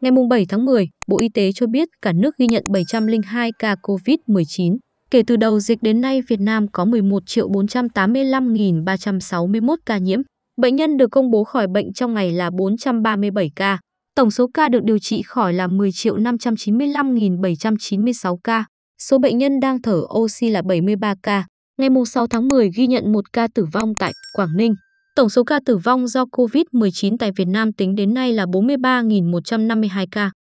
Ngày 7 tháng 10, Bộ Y tế cho biết cả nước ghi nhận 702 ca COVID-19. Kể từ đầu dịch đến nay, Việt Nam có 11.485.361 ca nhiễm. Bệnh nhân được công bố khỏi bệnh trong ngày là 437 ca. Tổng số ca được điều trị khỏi là 10.595.796 ca. Số bệnh nhân đang thở oxy là 73 ca. Ngày 6 tháng 10 ghi nhận một ca tử vong tại Quảng Ninh. Tổng số ca tử vong do COVID-19 tại Việt Nam tính đến nay là 43.152 ca.